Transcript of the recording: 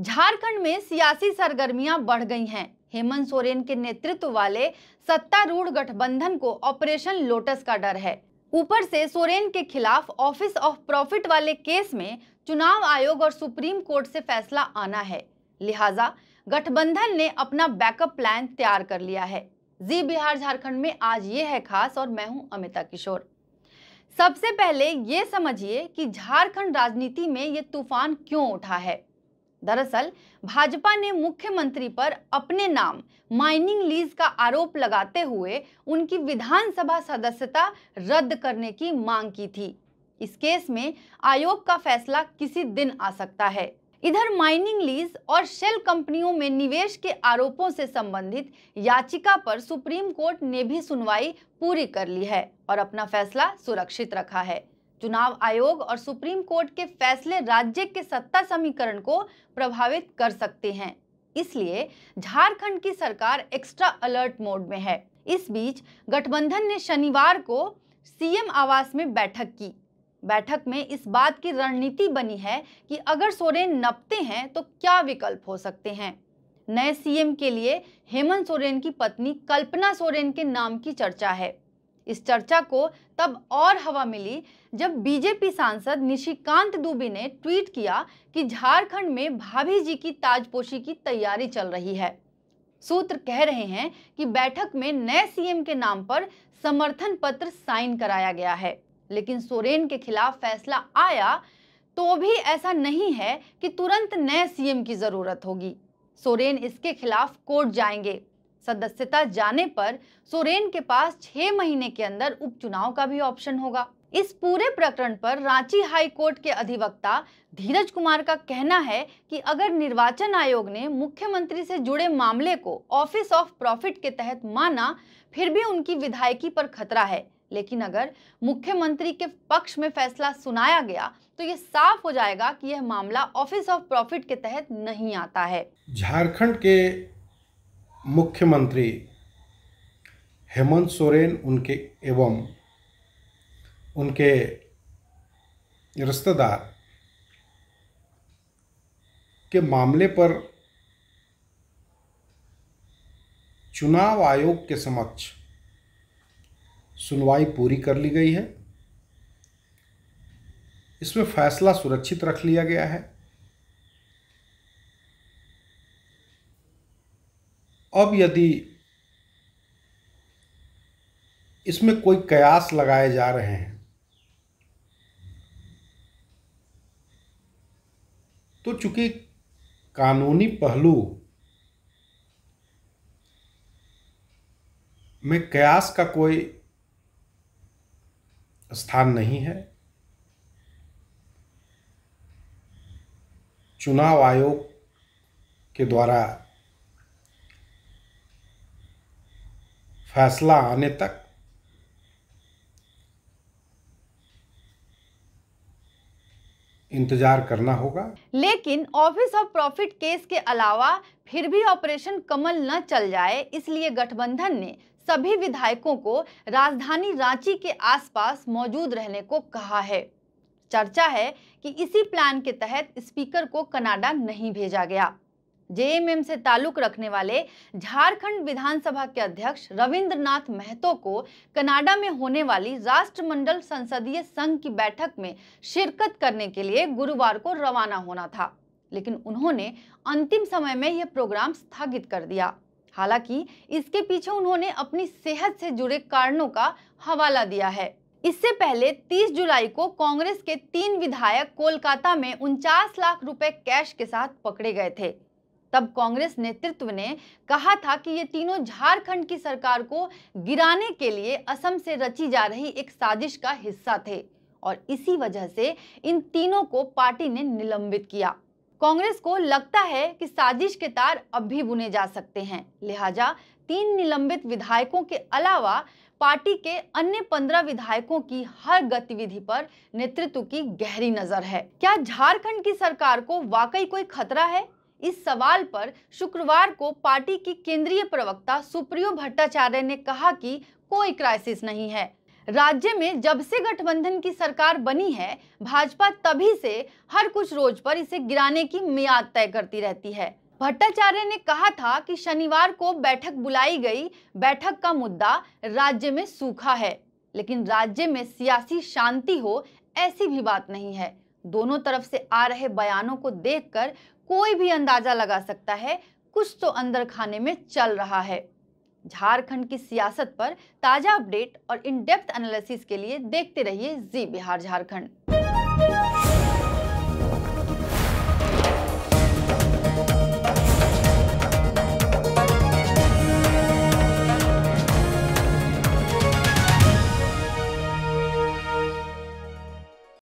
झारखंड में सियासी सरगर्मियां बढ़ गई हैं हेमंत सोरेन के नेतृत्व वाले सत्तारूढ़ गठबंधन को ऑपरेशन लोटस का डर है ऊपर से सोरेन के खिलाफ ऑफिस ऑफ प्रॉफिट वाले केस में चुनाव आयोग और सुप्रीम कोर्ट से फैसला आना है लिहाजा गठबंधन ने अपना बैकअप प्लान तैयार कर लिया है जी बिहार झारखंड में आज ये है खास और मैं हूँ अमिता किशोर सबसे पहले ये समझिए कि झारखंड राजनीति में ये तूफान क्यों उठा है दरअसल भाजपा ने मुख्यमंत्री पर अपने नाम माइनिंग लीज का आरोप लगाते हुए उनकी विधानसभा सदस्यता रद्द करने की मांग की थी इस केस में आयोग का फैसला किसी दिन आ सकता है इधर माइनिंग लीज और शेल कंपनियों में निवेश के आरोपों से संबंधित याचिका पर सुप्रीम कोर्ट ने भी सुनवाई पूरी कर ली है और अपना फैसला सुरक्षित रखा है चुनाव आयोग और सुप्रीम कोर्ट के फैसले राज्य के सत्ता समीकरण को प्रभावित कर सकते हैं इसलिए झारखंड की सरकार एक्स्ट्रा अलर्ट मोड में है इस बीच गठबंधन ने शनिवार को सीएम आवास में बैठक की बैठक में इस बात की रणनीति बनी है कि अगर सोरेन नपते हैं तो क्या विकल्प हो सकते हैं नए सीएम के लिए हेमंत सोरेन की पत्नी कल्पना सोरेन के नाम की चर्चा है इस चर्चा को तब और हवा मिली जब बीजेपी सांसद निशिकांत दुबे ने ट्वीट किया कि झारखंड में भाभी जी की ताजपोशी की तैयारी चल रही है सूत्र कह रहे हैं कि बैठक में नए सीएम के नाम पर समर्थन पत्र साइन कराया गया है लेकिन सोरेन के खिलाफ फैसला आया तो भी ऐसा नहीं है कि तुरंत नए सीएम की जरूरत होगी सोरेन इसके खिलाफ कोर्ट जाएंगे सदस्यता जाने पर सोरेन के पास छह महीने के अंदर उपचुनाव का भी ऑप्शन होगा इस पूरे प्रकरण पर रांची हाई कोर्ट के अधिवक्ता धीरज कुमार का कहना है कि अगर निर्वाचन आयोग ने मुख्यमंत्री से जुड़े मामले को ऑफिस ऑफ प्रॉफिट के तहत माना फिर भी उनकी विधायकी पर खतरा है लेकिन अगर मुख्यमंत्री के पक्ष में फैसला सुनाया गया तो यह साफ हो जाएगा कि यह मामला ऑफिस ऑफ प्रॉफिट के तहत नहीं आता है झारखंड के मुख्यमंत्री हेमंत सोरेन उनके एवं उनके रिश्तेदार के मामले पर चुनाव आयोग के समक्ष सुनवाई पूरी कर ली गई है इसमें फैसला सुरक्षित रख लिया गया है अब यदि इसमें कोई कयास लगाए जा रहे हैं तो चूंकि कानूनी पहलू में कयास का कोई स्थान नहीं है चुनाव आयोग के द्वारा फैसला आने तक इंतजार करना होगा लेकिन ऑफिस ऑफ प्रॉफिट केस के अलावा फिर भी ऑपरेशन कमल न चल जाए इसलिए गठबंधन ने सभी विधायकों को राजधानी रांची के आसपास मौजूद रहने को कहा है चर्चा है कि इसी प्लान के तहत स्पीकर को कनाडा नहीं भेजा गया जेएमएम से ताल्लुक रखने वाले झारखंड विधानसभा के अध्यक्ष रविंद्रनाथ महतो को कनाडा में होने वाली राष्ट्रमंडल संसदीय संघ की बैठक में शिरकत करने के लिए गुरुवार को रवाना होना था लेकिन उन्होंने अंतिम समय में यह प्रोग्राम स्थगित कर दिया हालांकि इसके पीछे उन्होंने अपनी सेहत से जुड़े कारणों का हवाला दिया है इससे पहले 30 जुलाई को कांग्रेस के तीन विधायक कोलकाता में उनचास लाख रुपए कैश के साथ पकड़े गए थे तब कांग्रेस नेतृत्व ने कहा था कि ये तीनों झारखंड की सरकार को गिराने के लिए असम से रची जा रही एक साजिश का हिस्सा थे और इसी वजह से इन तीनों को पार्टी ने निलंबित किया कांग्रेस को लगता है कि साजिश के तार अब भी बुने जा सकते हैं लिहाजा तीन निलंबित विधायकों के अलावा पार्टी के अन्य पंद्रह विधायकों की हर गतिविधि पर नेतृत्व की गहरी नजर है क्या झारखंड की सरकार को वाकई कोई खतरा है इस सवाल पर शुक्रवार को पार्टी की केंद्रीय प्रवक्ता सुप्रियो भट्टाचार्य ने कहा कि कोई क्राइसिस नहीं है राज्य में जब से गठबंधन की सरकार बनी है भाजपा तभी से हर कुछ रोज पर इसे गिराने की मियाद तय करती रहती है भट्टाचार्य ने कहा था कि शनिवार को बैठक बुलाई गई बैठक का मुद्दा राज्य में सूखा है लेकिन राज्य में सियासी शांति हो ऐसी भी बात नहीं है दोनों तरफ से आ रहे बयानों को देखकर कोई भी अंदाजा लगा सकता है कुछ तो अंदर खाने में चल रहा है झारखंड की सियासत पर ताज़ा अपडेट और इन डेप्थ एनालिसिस के लिए देखते रहिए जी बिहार झारखंड